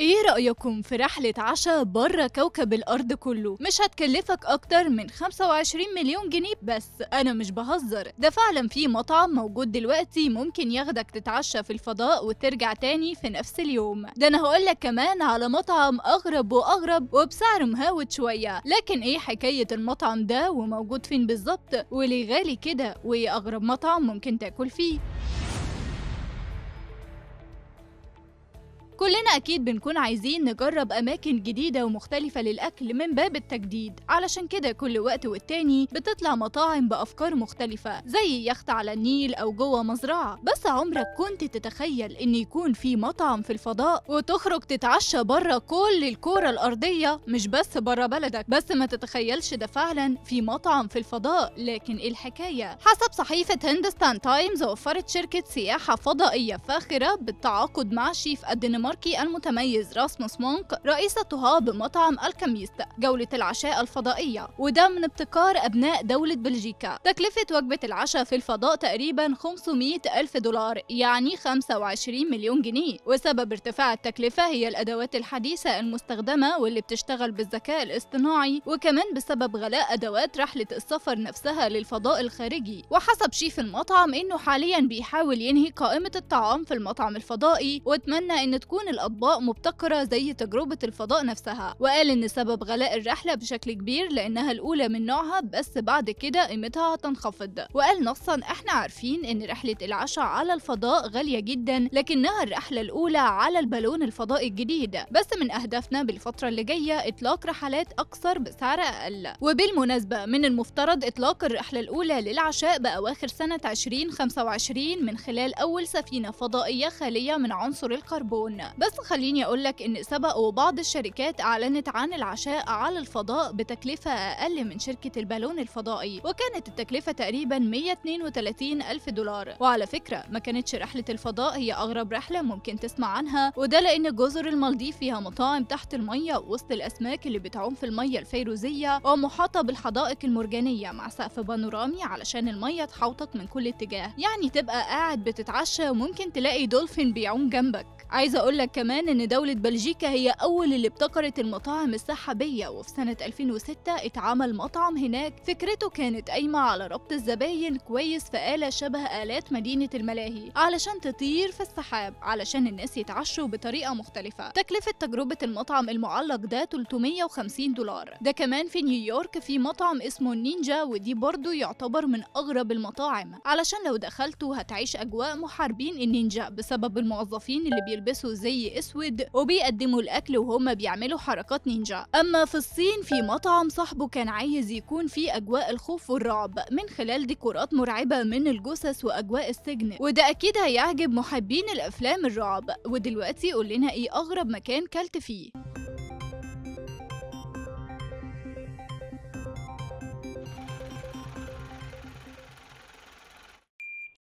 ايه رأيكم في رحلة عشاء بره كوكب الأرض كله؟ مش هتكلفك أكتر من 25 مليون جنيه بس أنا مش بهزر ده فعلا في مطعم موجود دلوقتي ممكن ياخدك تتعشى في الفضاء وترجع تاني في نفس اليوم ده أنا هقولك كمان على مطعم أغرب وأغرب وبسعر مهاوت شوية لكن ايه حكاية المطعم ده وموجود فين بالظبط وليه غالي كده وايه أغرب مطعم ممكن تاكل فيه؟ كلنا أكيد بنكون عايزين نجرب أماكن جديدة ومختلفة للأكل من باب التجديد علشان كده كل وقت والتاني بتطلع مطاعم بأفكار مختلفة زي يخت على النيل أو جوه مزرعة بس عمرك كنت تتخيل إن يكون في مطعم في الفضاء وتخرج تتعشى بره كل الكورة الأرضية مش بس بره بلدك بس ما تتخيلش ده فعلا في مطعم في الفضاء لكن إيه الحكاية حسب صحيفة هندستان تايمز وفرت شركة سياحة فضائية فاخرة بالتعاقد مع شيف الدنمارك الدنماركي المتميز راسموس مونك رئيستها بمطعم الكميست جولة العشاء الفضائية وده من ابتكار أبناء دولة بلجيكا تكلفة وجبة العشاء في الفضاء تقريبا 500 ألف دولار يعني 25 مليون جنيه وسبب ارتفاع التكلفة هي الأدوات الحديثة المستخدمة واللي بتشتغل بالذكاء الاصطناعي وكمان بسبب غلاء أدوات رحلة السفر نفسها للفضاء الخارجي وحسب شيف المطعم إنه حاليا بيحاول ينهي قائمة الطعام في المطعم الفضائي واتمنى إن تكون تكون الأطباء مبتكرة زي تجربة الفضاء نفسها وقال إن سبب غلاء الرحلة بشكل كبير لأنها الأولى من نوعها بس بعد كده قيمتها هتنخفض وقال نصا إحنا عارفين إن رحلة العشاء على الفضاء غالية جدا لكنها الرحلة الأولى على البالون الفضائي الجديد بس من أهدافنا بالفترة اللي جاية إطلاق رحلات أكثر بسعر أقل وبالمناسبة من المفترض إطلاق الرحلة الأولى للعشاء بأواخر سنة 2025 من خلال أول سفينة فضائية خالية من عنصر الكربون بس خليني أقول لك إن سبق وبعض الشركات أعلنت عن العشاء على الفضاء بتكلفة أقل من شركة البالون الفضائي وكانت التكلفة تقريبا 132 ألف دولار وعلى فكرة ما كانتش رحلة الفضاء هي أغرب رحلة ممكن تسمع عنها وده لأن جزر المالديف فيها مطاعم تحت المية وسط الأسماك اللي بتعوم في المية الفيروزية ومحاطة بالحدائق المرجانية مع سقف بانورامي علشان المية تحوطك من كل اتجاه يعني تبقى قاعد بتتعشى وممكن تلاقي دولفين بيعوم جنبك عايزه اقول لك كمان ان دوله بلجيكا هي اول اللي ابتكرت المطاعم السحابيه وفي سنه 2006 اتعمل مطعم هناك فكرته كانت قايمه على ربط الزباين كويس في اله شبه الات مدينه الملاهي علشان تطير في السحاب علشان الناس يتعشوا بطريقه مختلفه تكلفه تجربه المطعم المعلق ده 350 دولار ده كمان في نيويورك في مطعم اسمه النينجا ودي برضه يعتبر من اغرب المطاعم علشان لو دخلته هتعيش اجواء محاربين النينجا بسبب الموظفين اللي بيلبسوا بيلبسوا زي اسود وبيقدموا الاكل وهم بيعملوا حركات نينجا اما في الصين في مطعم صاحبه كان عايز يكون في اجواء الخوف والرعب من خلال ديكورات مرعبه من الجثث واجواء السجن وده اكيد هيعجب محبين الافلام الرعب ودلوقتي قول لنا ايه اغرب مكان كلت فيه